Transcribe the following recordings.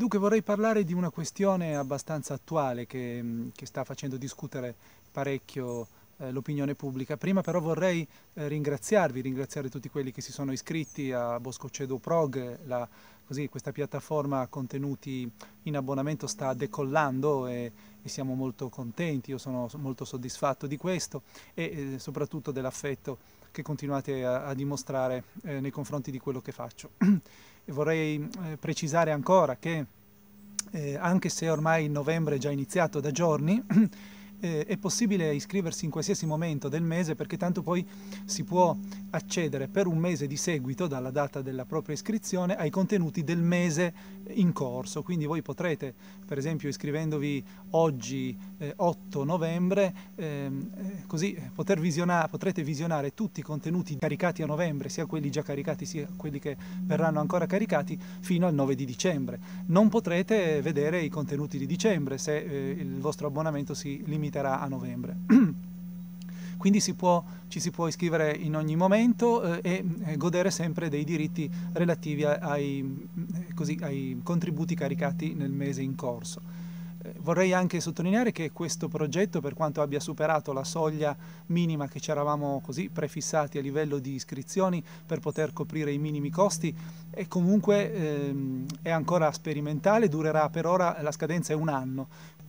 Dunque vorrei parlare di una questione abbastanza attuale che, mm, che sta facendo discutere parecchio eh, l'opinione pubblica. Prima però vorrei eh, ringraziarvi, ringraziare tutti quelli che si sono iscritti a Boscocedo Prog, la, così, questa piattaforma contenuti in abbonamento sta decollando e, e, siamo molto contenti, io sono molto soddisfatto di questo e eh, soprattutto dell'affetto che continuate a, a dimostrare eh, nei confronti di quello che faccio. vorrei eh, precisare ancora che eh, anche se ormai novembre è già iniziato da giorni, eh, è possibile iscriversi in qualsiasi momento del mese perché tanto poi si può accedere per un mese di seguito dalla data della propria iscrizione ai contenuti del mese in corso, quindi voi potrete per esempio iscrivendovi oggi eh, 8 novembre ehm, eh, così eh, visiona potrete visionare tutti i contenuti caricati a novembre, sia quelli già caricati sia quelli che verranno ancora caricati fino al 9 di dicembre. Non potrete vedere i contenuti di dicembre se eh, il vostro abbonamento si limita finirà a novembre. Quindi si può, ci si può iscrivere in ogni momento eh, e eh, godere sempre dei diritti relativi ai, eh, così, ai contributi caricati nel mese in corso. Eh, vorrei anche sottolineare che questo progetto, per quanto abbia superato la soglia minima che ci eravamo così prefissati a livello di iscrizioni per poter coprire i minimi costi, è comunque ehm, è ancora sperimentale, durerà per ora, la scadenza è un anno,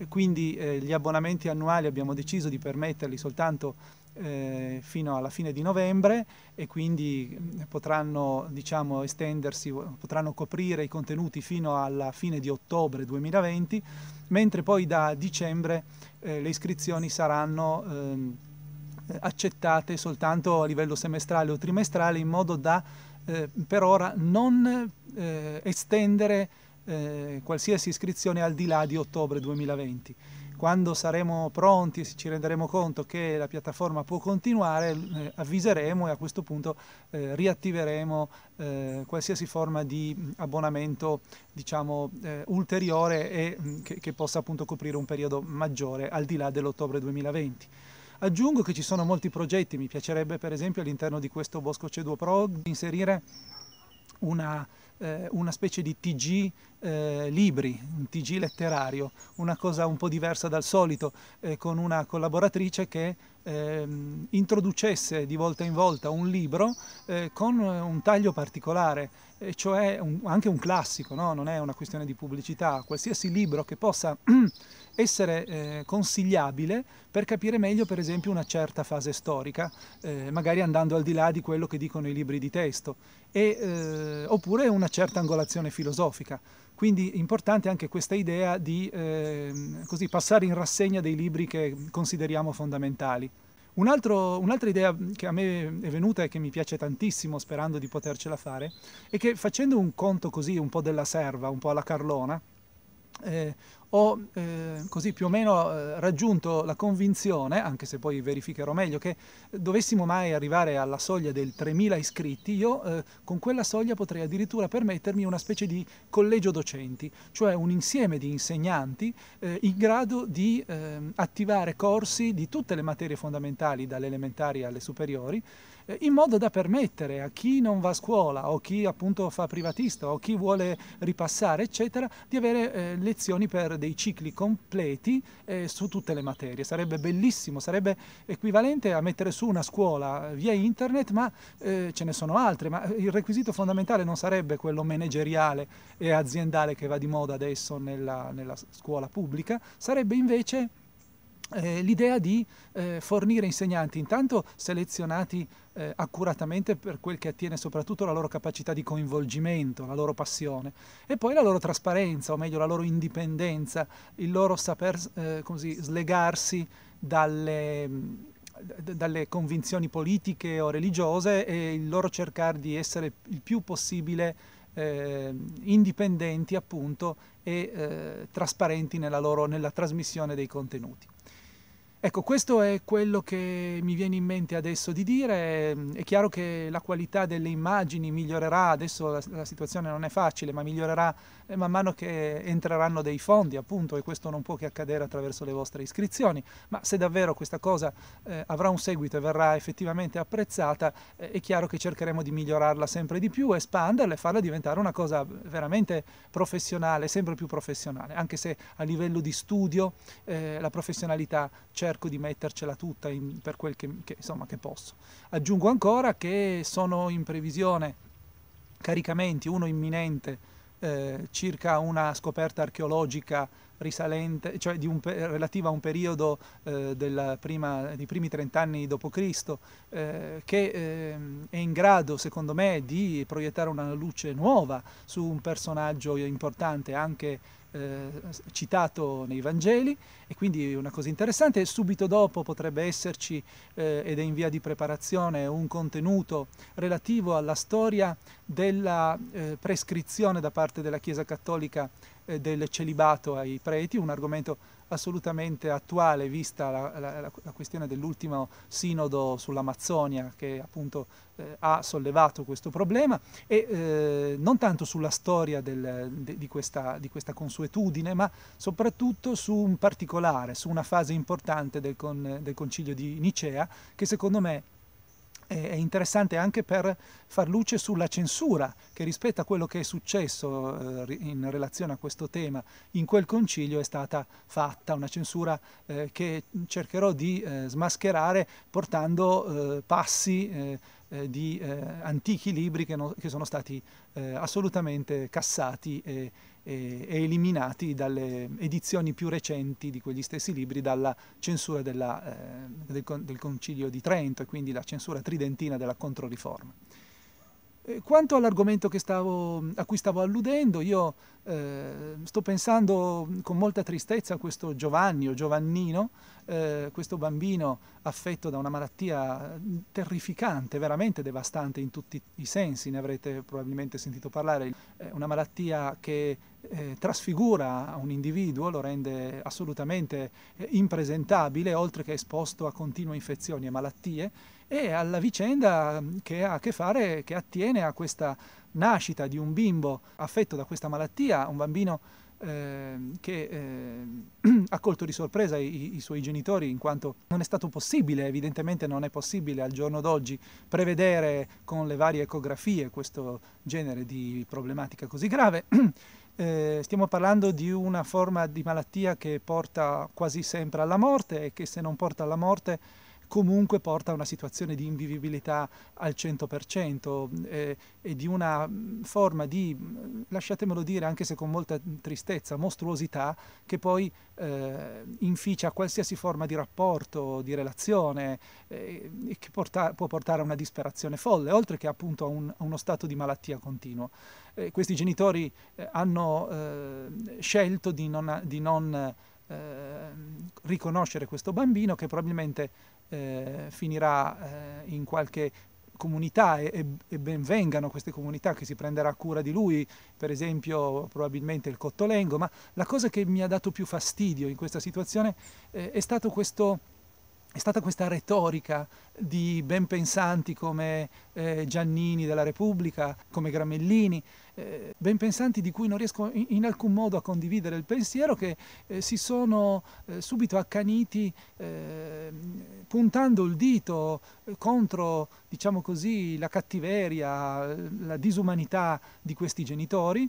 quindi eh, gli abbonamenti annuali abbiamo deciso di permetterli soltanto eh, fino alla fine di novembre e quindi mm, potranno diciamo, estendersi, potranno coprire i contenuti fino alla fine di ottobre 2020, mentre poi da dicembre eh, le iscrizioni saranno ehm, accettate soltanto a livello semestrale o trimestrale in modo da eh, per ora non eh, estendere eh, qualsiasi iscrizione al di là di ottobre 2020. Quando saremo pronti, e ci renderemo conto che la piattaforma può continuare, eh, avviseremo e a questo punto eh, riattiveremo eh, qualsiasi forma di mm, abbonamento diciamo, eh, ulteriore e mm, che, che possa appunto coprire un periodo maggiore al di là dell'ottobre 2020. Aggiungo che ci sono molti progetti, mi piacerebbe per esempio all'interno di questo Bosco Ceduo Pro inserire una eh, una specie di TG eh, libri, un TG letterario, una cosa un po' diversa dal solito, eh, con una collaboratrice che ehm, introducesse di volta in volta un libro eh, con un taglio particolare, cioè un, anche un classico, no? non è una questione di pubblicità, qualsiasi libro che possa essere eh, consigliabile per capire meglio per esempio una certa fase storica, eh, magari andando al di là di quello che dicono i libri di testo, e, eh, oppure una certa angolazione filosofica. Quindi è importante anche questa idea di ehm, così, passare in rassegna dei libri che consideriamo fondamentali. Un'altra idea che a me è venuta e che mi piace tantissimo, sperando di potercela fare, è che facendo un conto così, un po' della serva, un po' alla carlona, eh, ho eh, così più o meno eh, raggiunto la convinzione, anche se poi verificherò meglio, che dovessimo mai arrivare alla soglia del 3.000 iscritti, io eh, con quella soglia potrei addirittura permettermi una specie di collegio docenti, cioè un insieme di insegnanti eh, in grado di ehm, attivare corsi di tutte le materie fondamentali, dalle elementari alle superiori, eh, in modo da permettere a chi non va a scuola o chi appunto fa privatista o chi vuole ripassare, eccetera, di avere eh, lezioni per dei cicli completi eh, su tutte le materie. Sarebbe bellissimo, sarebbe equivalente a mettere su una scuola eh, via internet, ma eh, ce ne sono altre. Ma eh, il requisito fondamentale non sarebbe quello manageriale e aziendale che va di moda adesso nella, nella scuola pubblica, sarebbe invece eh, l'idea di eh, fornire insegnanti intanto selezionati eh, accuratamente per quel che attiene soprattutto la loro capacità di coinvolgimento, la loro passione e poi la loro trasparenza, o meglio la loro indipendenza, il loro saper eh, così, slegarsi dalle, dalle convinzioni politiche o religiose e il loro cercare di essere il più possibile eh, indipendenti appunto e eh, trasparenti nella, loro, nella trasmissione dei contenuti. Ecco, questo è quello che mi viene in mente adesso di dire. È chiaro che la qualità delle immagini migliorerà, adesso la, la, situazione non è facile, ma migliorerà eh, man mano che entreranno dei fondi, appunto, e questo non può che accadere attraverso le vostre iscrizioni. Ma se davvero questa cosa eh, avrà un seguito e verrà effettivamente apprezzata, eh, è chiaro che cercheremo di migliorarla sempre di più, espanderla e farla diventare una cosa veramente professionale, sempre più professionale, anche se a livello di studio eh, la professionalità c'è cerco di mettercela tutta in, per quel che, che, insomma, che posso. Aggiungo ancora che sono in previsione caricamenti, uno imminente eh, circa una scoperta archeologica risalente, cioè un, relativa a un periodo eh, prima, dei primi trent'anni d.C., eh, che ehm, è in grado, secondo me, di proiettare una luce nuova su un personaggio importante anche eh, citato nei Vangeli e quindi una cosa interessante, subito dopo potrebbe esserci eh, ed è in via di preparazione un contenuto relativo alla storia della eh, prescrizione da parte della Chiesa Cattolica eh, del celibato ai preti, un argomento assolutamente attuale vista la, la, la questione dell'ultimo sinodo sull'Amazzonia che appunto eh, ha sollevato questo problema e eh, non tanto sulla storia del, de, di, questa, di, questa, consuetudine ma soprattutto su un particolare, su una fase importante del, con, del concilio di Nicea che secondo me è interessante anche per far luce sulla censura che rispetto a quello che è successo eh, in relazione a questo tema in quel concilio è stata fatta, una censura eh, che cercherò di eh, smascherare portando passi di antichi libri che, che sono stati assolutamente cassati e, e, eliminati dalle edizioni più recenti di quegli stessi libri dalla censura della, eh, del, del Concilio di Trento e quindi la censura tridentina della Controriforma. Eh, quanto all'argomento a cui stavo alludendo, io eh, sto pensando con molta tristezza a questo Giovanni o Giovannino, eh, questo bambino affetto da una malattia terrificante, veramente devastante in tutti i sensi, ne avrete probabilmente sentito parlare, una malattia che eh, trasfigura un individuo, lo rende assolutamente eh, impresentabile, oltre che esposto a continue infezioni e malattie e alla vicenda mm, che ha a che fare, che attiene a questa nascita di un bimbo affetto da questa malattia, un bambino ehm, che eh, ha colto di sorpresa i, i, suoi genitori in quanto non è stato possibile, evidentemente non è possibile al giorno d'oggi prevedere con le varie ecografie questo genere di problematica così grave. Eh, stiamo parlando di una forma di malattia che porta quasi sempre alla morte e che se non porta alla morte comunque porta a una situazione di invivibilità al 100% eh, e di una mm, forma di, mm, lasciatemelo dire anche se con molta tristezza, mostruosità che poi eh, inficia qualsiasi forma di rapporto, di relazione eh, e che porta, può portare a una disperazione folle, oltre che appunto a, un, a uno stato di malattia continuo. Eh, questi genitori eh, hanno eh, scelto di non... Di non riconoscere questo bambino che probabilmente eh, finirà eh, in qualche comunità e, e ben vengano queste comunità che si prenderà cura di lui, per esempio probabilmente il Cottolengo, ma la cosa che mi ha dato più fastidio in questa situazione eh, è stato questo è stata questa retorica di ben pensanti come eh, Giannini della Repubblica, come Gramellini, eh, ben pensanti di cui non riesco in, alcun modo a condividere il pensiero, che eh, si sono eh, subito accaniti eh, puntando il dito eh, contro, diciamo così, la cattiveria, la disumanità di questi genitori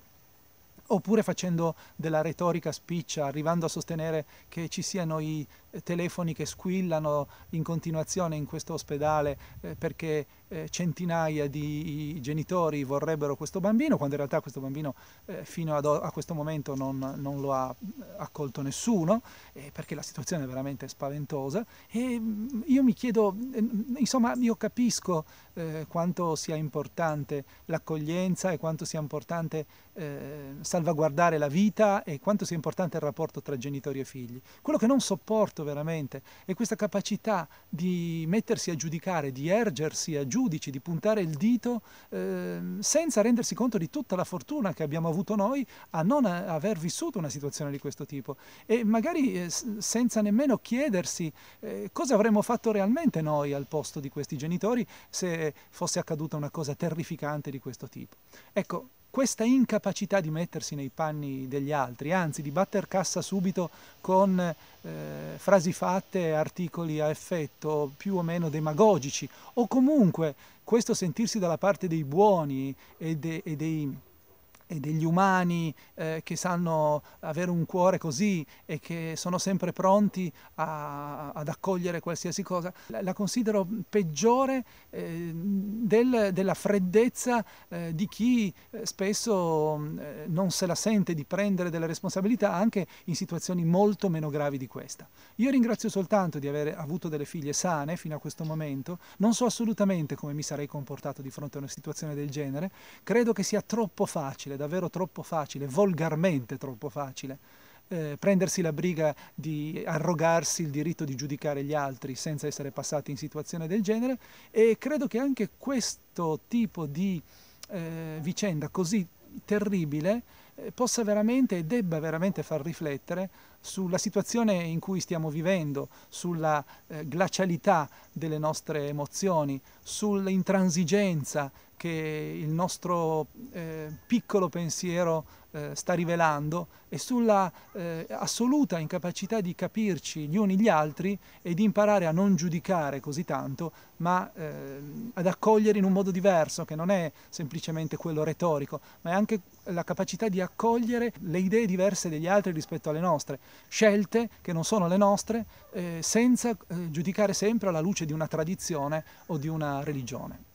oppure facendo della retorica spiccia, arrivando a sostenere che ci siano i telefoni che squillano in continuazione in questo ospedale eh, perché eh, centinaia di genitori vorrebbero questo bambino, quando in realtà questo bambino eh, fino a questo momento non, non lo ha mm, accolto nessuno, perché la situazione è veramente spaventosa. E mm, io mi chiedo, mm, insomma, io capisco quanto sia importante l'accoglienza e quanto sia importante salvaguardare la vita e quanto sia importante il rapporto tra genitori e figli. Quello che non sopporto fatto veramente e questa capacità di mettersi a giudicare, di ergersi a giudici, di puntare il dito eh, senza rendersi conto di tutta la fortuna che abbiamo avuto noi a non aver vissuto una situazione di questo tipo e magari eh, senza nemmeno chiedersi eh, cosa avremmo fatto realmente noi al posto di questi genitori se fosse accaduta una cosa terrificante di questo tipo. Ecco, questa incapacità di mettersi nei panni degli altri, anzi di batter cassa subito con eh, frasi fatte, articoli a effetto più o meno demagogici, o comunque questo sentirsi dalla parte dei buoni e, de, e dei e degli umani eh, che sanno avere un cuore così e che sono sempre pronti a, ad accogliere qualsiasi cosa, la, la considero peggiore eh, del, della freddezza eh, di chi eh, spesso eh, non se la sente di prendere delle responsabilità anche in situazioni molto meno gravi di questa. Io ringrazio soltanto di aver avuto delle figlie sane fino a questo momento, non so assolutamente come mi sarei comportato di fronte a una situazione del genere, credo che sia troppo facile Da davvero troppo facile, volgarmente troppo facile. Eh, prendersi la briga di arrogarsi il diritto di giudicare gli altri senza essere passati in situazione del genere e credo che anche questo tipo di eh, vicenda così terribile eh, possa veramente e debba veramente far riflettere sulla situazione in cui stiamo vivendo, sulla eh, glacialità delle nostre emozioni, sull'intransigenza che il nostro eh, piccolo pensiero eh, sta rivelando e sulla eh, assoluta incapacità di capirci gli uni gli altri e di imparare a non giudicare così tanto, ma ehm, ad accogliere in un modo diverso, che non è semplicemente quello retorico, ma è anche la capacità di accogliere le idee diverse degli altri rispetto alle nostre, scelte che non sono le nostre, eh, senza eh, giudicare sempre alla luce di una tradizione o di una religione.